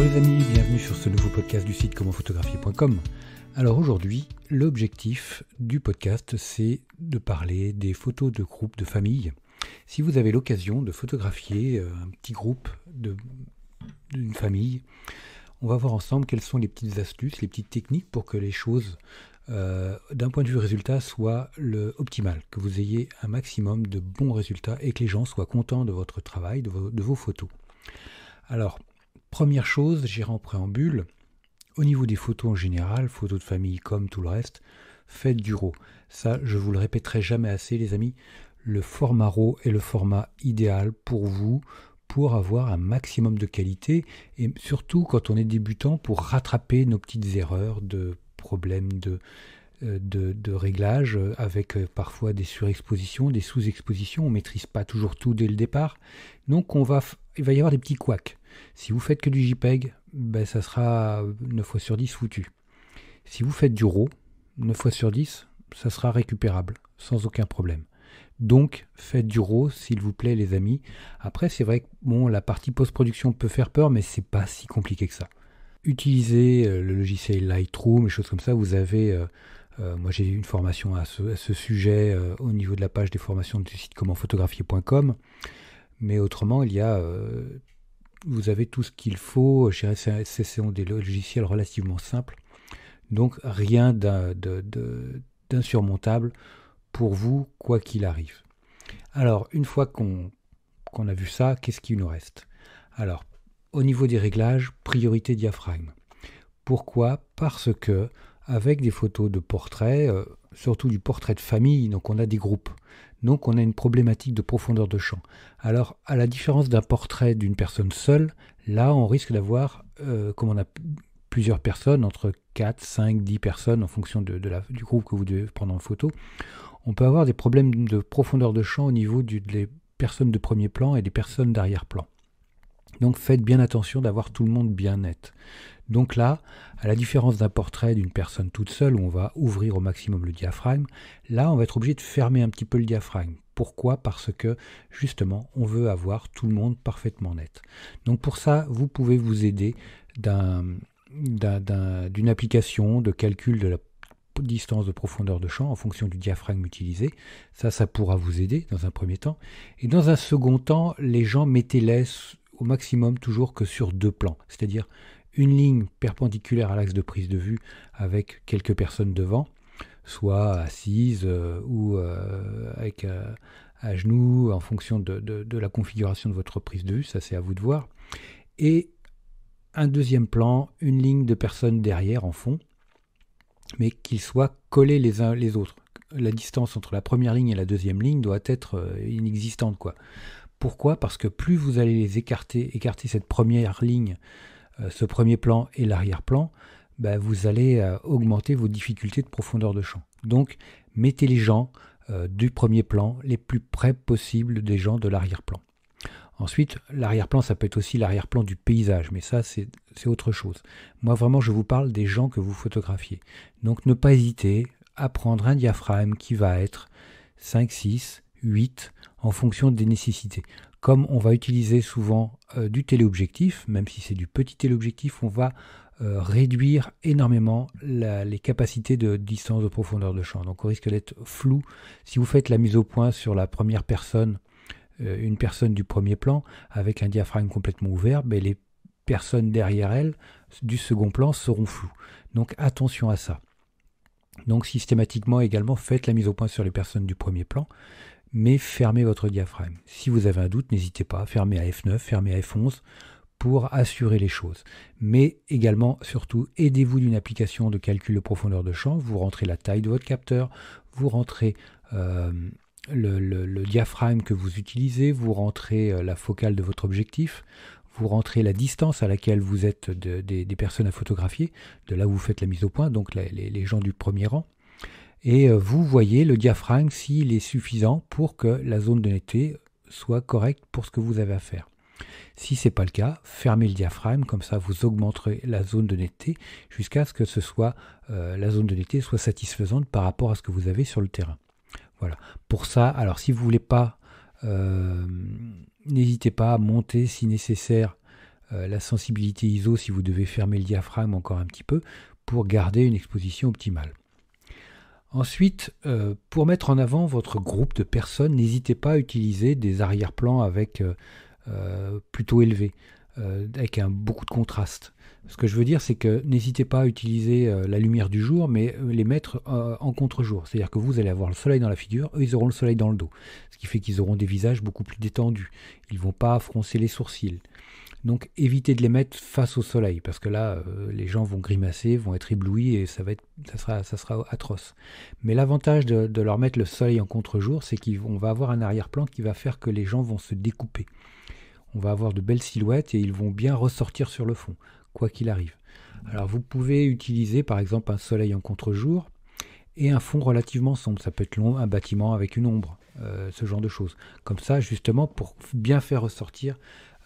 Bonjour les amis, bienvenue sur ce nouveau podcast du site commentphotographier.com. Alors aujourd'hui, l'objectif du podcast, c'est de parler des photos de groupes de famille. Si vous avez l'occasion de photographier euh, un petit groupe d'une famille, on va voir ensemble quelles sont les petites astuces, les petites techniques pour que les choses, euh, d'un point de vue résultat, soient le optimal, que vous ayez un maximum de bons résultats et que les gens soient contents de votre travail, de vos, de vos photos. Alors, Première chose, j'irai en préambule, au niveau des photos en général, photos de famille comme tout le reste, faites du RAW. Ça, je vous le répéterai jamais assez, les amis. Le format RAW est le format idéal pour vous pour avoir un maximum de qualité et surtout quand on est débutant pour rattraper nos petites erreurs de problèmes de, euh, de, réglage avec euh, parfois des surexpositions, des sous-expositions. On ne maîtrise pas toujours tout dès le départ. Donc on il va y avoir des petits couacs. Si vous faites que du JPEG, ben, ça sera 9 fois sur 10 foutu. Si vous faites du RAW, 9 fois sur 10, ça sera récupérable, sans aucun problème. Donc, faites du RAW, s'il vous plaît, les amis. Après, c'est vrai que bon, la partie post-production peut faire peur, mais c'est pas si compliqué que ça. Utilisez euh, le logiciel Lightroom, et choses comme ça. Vous avez, euh, euh, moi j'ai eu une formation à ce, à ce sujet au niveau de la page des formations du site commentphotographier.com. Mais autrement, il y a vous avez tout ce qu'il faut. Chez sont des logiciels relativement simples. Donc rien d'insurmontable pour vous, quoi qu'il arrive. Alors, une fois qu'on a vu ça, qu'est-ce qu'il nous reste Alors, au niveau des réglages, priorité diaphragme. Pourquoi Parce que avec des photos de portraits, euh, surtout du portrait de famille, donc on a des groupes. Donc on a une problématique de profondeur de champ. Alors à la différence d'un portrait d'une personne seule, là on risque d'avoir, euh, comme on a plusieurs personnes, entre 4, 5, 10 personnes en fonction de, la, du groupe que vous devez prendre en photo, on peut avoir des problèmes de profondeur de champ au niveau des personnes de premier plan et des personnes d'arrière-plan. Donc faites bien attention d'avoir tout le monde bien net. Donc là, à la différence d'un portrait d'une personne toute seule où on va ouvrir au maximum le diaphragme, là on va être obligé de fermer un petit peu le diaphragme. Pourquoi Parce que justement on veut avoir tout le monde parfaitement net. Donc pour ça, vous pouvez vous aider d'une application de calcul de la distance de profondeur de champ en fonction du diaphragme utilisé. Ça, ça pourra vous aider dans un premier temps. Et dans un second temps, les gens mettez-les au maximum toujours que sur deux plans. C'est-à-dire une ligne perpendiculaire à l'axe de prise de vue avec quelques personnes devant, soit assises euh, ou euh, avec, euh, à genoux en fonction de, de, la configuration de votre prise de vue, ça c'est à vous de voir. Et un deuxième plan, une ligne de personnes derrière en fond, mais qu'ils soient collés les uns les autres. La distance entre la première ligne et la deuxième ligne doit être inexistante. quoi. Pourquoi Parce que plus vous allez les écarter, écarter cette première ligne euh, ce premier plan et l'arrière-plan, bah, vous allez euh, augmenter vos difficultés de profondeur de champ. Donc, mettez les gens euh, du premier plan les plus près possible des gens de l'arrière-plan. Ensuite, l'arrière-plan, ça peut être aussi l'arrière-plan du paysage, mais ça, c'est autre chose. Moi, vraiment, je vous parle des gens que vous photographiez. Donc, ne pas hésiter à prendre un diaphragme qui va être 5, 6, 8, en fonction des nécessités comme on va utiliser souvent euh, du téléobjectif, même si c'est du petit téléobjectif, on va euh, réduire énormément les capacités de distance de profondeur de champ. Donc on risque d'être flou. Si vous faites la mise au point sur la première personne, euh, une personne du premier plan, avec un diaphragme complètement ouvert, ben, les personnes derrière elle du second plan seront floues. Donc attention à ça. Donc systématiquement également, faites la mise au point sur les personnes du premier plan mais fermez votre diaphragme. Si vous avez un doute, n'hésitez pas, fermez à F9, fermez à F11 pour assurer les choses. Mais également, surtout, aidez-vous d'une application de calcul de profondeur de champ. Vous rentrez la taille de votre capteur, vous rentrez euh, le, diaphragme que vous utilisez, vous rentrez euh, la focale de votre objectif, vous rentrez la distance à laquelle vous êtes des personnes à photographier, de là où vous faites la mise au point, donc les gens du premier rang et euh, vous voyez le diaphragme s'il est suffisant pour que la zone de netteté soit correcte pour ce que vous avez à faire. Si ce n'est pas le cas, fermez le diaphragme, comme ça vous augmenterez la zone de netteté jusqu'à ce que ce soit, euh, la zone de netteté soit satisfaisante par rapport à ce que vous avez sur le terrain. Voilà. Pour ça, alors si vous voulez pas, euh, n'hésitez pas à monter si nécessaire la sensibilité ISO si vous devez fermer le diaphragme encore un petit peu pour garder une exposition optimale. Ensuite, euh, pour mettre en avant votre groupe de personnes, n'hésitez pas à utiliser des arrière-plans avec euh, euh, plutôt élevés, avec un, beaucoup de contraste. Ce que je veux dire, c'est que n'hésitez pas à utiliser la lumière du jour, mais les mettre en contre-jour. C'est-à-dire que vous allez avoir le soleil dans la figure, eux, ils auront le soleil dans le dos. Ce qui fait qu'ils auront des visages beaucoup plus détendus. Ils ne vont pas froncer les sourcils. Donc évitez de les mettre face au soleil, parce que là, euh, les gens vont grimacer, vont être éblouis et ça, va être, ça, sera, atroce. Mais l'avantage de, leur mettre le soleil en contre-jour, c'est qu'on va avoir un arrière-plan qui va faire que les gens vont se découper. On va avoir de belles silhouettes et ils vont bien ressortir sur le fond, quoi qu'il arrive. Alors vous pouvez utiliser par exemple un soleil en contre-jour et un fond relativement sombre. Ça peut être un bâtiment avec une ombre, euh, ce genre de choses. Comme ça, justement, pour bien faire ressortir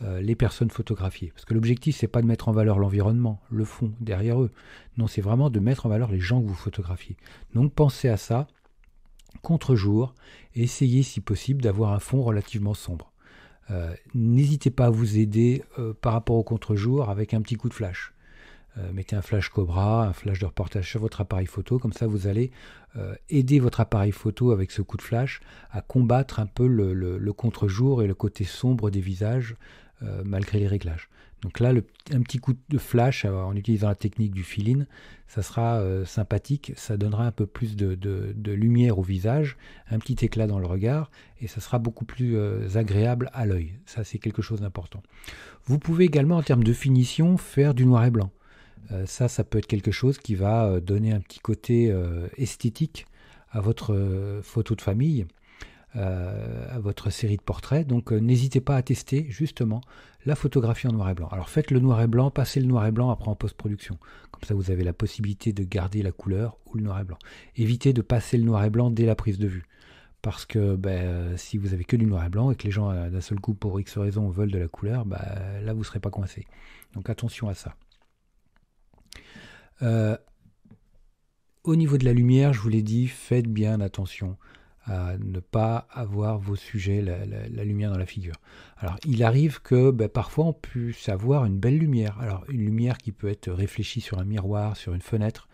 euh, les personnes photographiées. Parce que l'objectif, c'est pas de mettre en valeur l'environnement, le fond, derrière eux. Non, c'est vraiment de mettre en valeur les gens que vous photographiez. Donc pensez à ça, contre-jour, et essayez si possible d'avoir un fond relativement sombre. Euh, n'hésitez pas à vous aider euh, par rapport au contre-jour avec un petit coup de flash. mettez un flash Cobra, un flash de reportage sur votre appareil photo, comme ça vous allez aider votre appareil photo avec ce coup de flash à combattre un peu le contre-jour et le côté sombre des visages euh, malgré les réglages. Donc là, un petit coup de flash en utilisant la technique du fill-in, ça sera euh, sympathique, ça donnera un peu plus de, de, lumière au visage, un petit éclat dans le regard, et ça sera beaucoup plus euh, agréable à l'œil. Ça, c'est quelque chose d'important. Vous pouvez également, en termes de finition, faire du noir et blanc. ça, ça peut être quelque chose qui va donner un petit côté esthétique à votre photo de famille euh, à votre série de portraits. Donc euh, n'hésitez pas à tester justement la photographie en noir et blanc. Alors faites le noir et blanc, passez le noir et blanc après en post-production. Comme ça vous avez la possibilité de garder la couleur ou le noir et blanc. Évitez de passer le noir et blanc dès la prise de vue. Parce que ben, euh, si vous avez que du noir et blanc et que les gens d'un seul coup pour X raison veulent de la couleur, ben, là vous ne serez pas coincé. Donc attention à ça. au niveau de la lumière, je vous l'ai dit, faites bien attention à ne pas avoir vos sujets, la, lumière dans la figure. Alors il arrive que ben, parfois on puisse avoir une belle lumière. Alors une lumière qui peut être réfléchie sur un miroir, sur une fenêtre,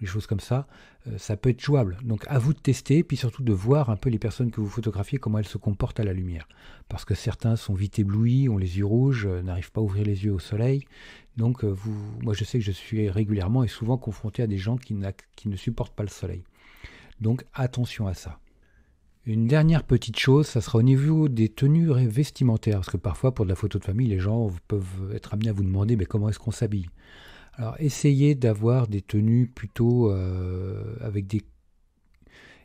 des choses comme ça, euh, ça peut être jouable. Donc à vous de tester, puis surtout de voir un peu les personnes que vous photographiez, comment elles se comportent à la lumière. Parce que certains sont vite éblouis, ont les yeux rouges, euh, n'arrivent pas à ouvrir les yeux au soleil. Donc euh, vous, moi je sais que je suis régulièrement et souvent confronté à des gens qui ne supportent pas le soleil. Donc attention à ça. Une dernière petite chose, ça sera au niveau des tenues vestimentaires, parce que parfois pour de la photo de famille, les gens peuvent être amenés à vous demander mais comment est-ce qu'on s'habille. Alors essayez d'avoir des tenues plutôt euh, avec des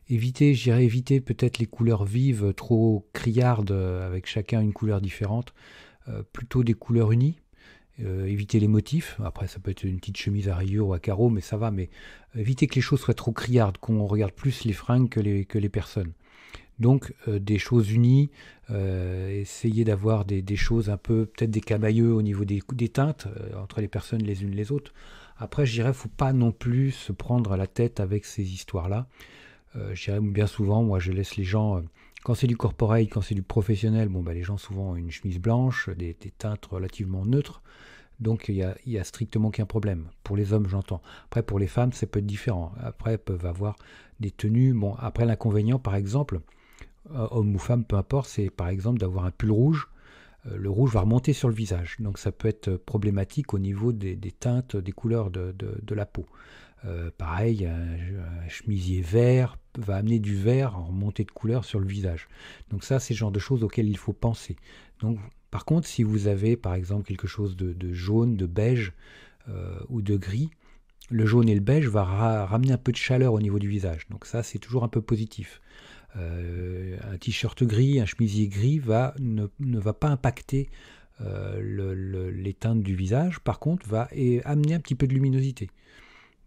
éviter, j'irai éviter peut-être les couleurs vives trop criardes avec chacun une couleur différente, euh, plutôt des couleurs unies. Euh, évitez les motifs. Après, ça peut être une petite chemise à rayures ou à carreaux, mais ça va. Mais évitez que les choses soient trop criardes, qu'on regarde plus les fringues que les, que les personnes. Donc euh, des choses unies, euh, essayer d'avoir des, choses un peu, peut-être des camailleux au niveau des, des teintes euh, entre les personnes les unes les autres. Après, je dirais, faut pas non plus se prendre la tête avec ces histoires-là. je dirais, bien souvent, moi, je laisse les gens, quand c'est du corporel, quand c'est du professionnel, bon, bah, les gens souvent ont une chemise blanche, des, teintes relativement neutres. Donc il n'y a, strictement aucun problème. Pour les hommes, j'entends. Après, pour les femmes, c'est peut être différent. Après, elles peuvent avoir des tenues. Bon, après, l'inconvénient, par exemple, euh, homme ou femme, peu importe, c'est par exemple d'avoir un pull rouge. Euh, le rouge va remonter sur le visage, donc ça peut être euh, problématique au niveau des, teintes, des couleurs de, la peau. pareil, un, chemisier vert va amener du vert en remontée de couleur sur le visage. Donc ça, c'est le genre de choses auxquelles il faut penser. Donc, par contre, si vous avez par exemple quelque chose de, jaune, de beige ou de gris, le jaune et le beige va ramener un peu de chaleur au niveau du visage. Donc ça, c'est toujours un peu positif. Euh, un t-shirt gris, un chemisier gris va, ne, va pas impacter euh, les teintes du visage, par contre va et amener un petit peu de luminosité,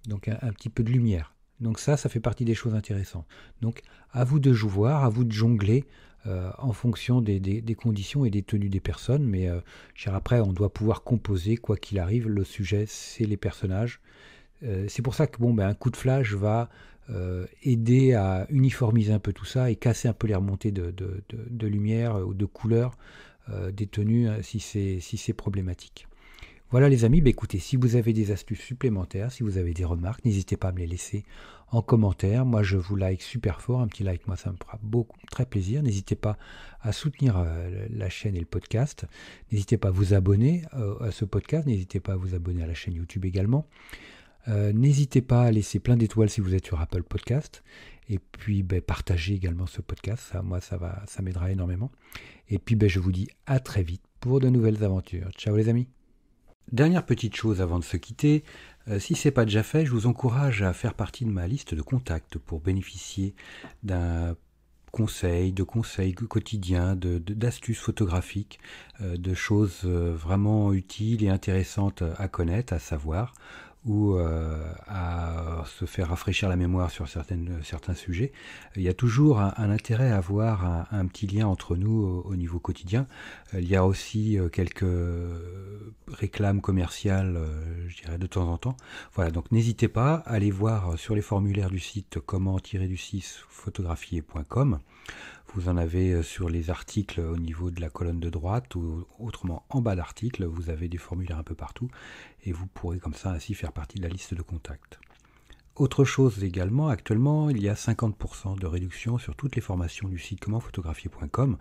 donc un, petit peu de lumière. Donc ça, ça fait partie des choses intéressantes. Donc à vous de jouer, à vous de jongler euh, en fonction des, conditions et des tenues des personnes, mais cher après, on doit pouvoir composer quoi qu'il arrive. Le sujet, c'est les personnages. c'est pour ça que bon, ben, un coup de flash va euh, aider à uniformiser un peu tout ça et casser un peu les remontées de, lumière euh, ou de couleur euh, des tenues hein, si c'est problématique. Voilà les amis, bah, écoutez, si vous avez des astuces supplémentaires, si vous avez des remarques, n'hésitez pas à me les laisser en commentaire. Moi je vous like super fort, un petit like, moi ça me fera beaucoup très plaisir. N'hésitez pas à soutenir la chaîne et le podcast. N'hésitez pas à vous abonner à ce podcast, n'hésitez pas à vous abonner à la chaîne YouTube également. Euh, n'hésitez pas à laisser plein d'étoiles si vous êtes sur Apple Podcast. Et puis ben, partagez également ce podcast. Ça, moi, ça va, ça m'aidera énormément. Et puis ben, je vous dis à très vite pour de nouvelles aventures. Ciao les amis. Dernière petite chose avant de se quitter, euh, si ce n'est pas déjà fait, je vous encourage à faire partie de ma liste de contacts pour bénéficier d'un conseil, de conseils quotidiens, d'astuces photographiques, euh, de choses vraiment utiles et intéressantes à connaître, à savoir ou euh, à se faire rafraîchir la mémoire sur certaines, certains sujets, il y a toujours un, intérêt à avoir un, petit lien entre nous au, niveau quotidien. Euh, il y a aussi euh, quelques réclames commerciales, je dirais, de temps en temps. Voilà, donc n'hésitez pas, à aller voir sur les formulaires du site comment-du-6 photographier.com vous en avez euh, sur les articles au niveau de la colonne de droite ou autrement en bas d'article, vous avez des formulaires un peu partout et vous pourrez comme ça ainsi faire partie de la liste de contacts. Autre chose également, actuellement, il y a 50% de réduction sur toutes les formations du site commentphotographier.com.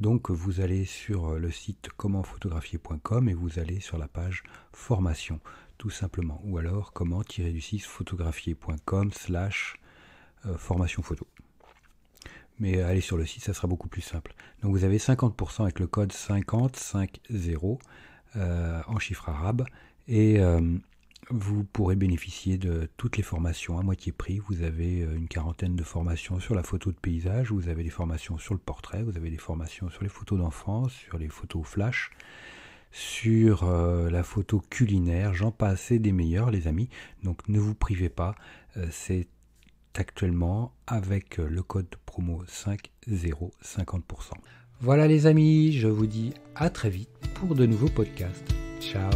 Donc vous allez sur euh, le site commentphotographier.com et vous allez sur la page formation, tout simplement. Ou alors comment du photographiercom slash euh, formation photo mais euh, allez sur le site, ça sera beaucoup plus simple. Donc vous avez 50% avec le code 5050 euh, en chiffre arabe et euh, vous pourrez bénéficier de toutes les formations à moitié prix. Vous avez une quarantaine de formations sur la photo de paysage, vous avez des formations sur le portrait, vous avez des formations sur les photos d'enfance, sur les photos flash, sur la photo culinaire. J'en passe des meilleurs, les amis. Donc ne vous privez pas. c'est actuellement avec euh, le code promo 5050%. Voilà les amis, je vous dis à très vite pour de nouveaux podcasts. Ciao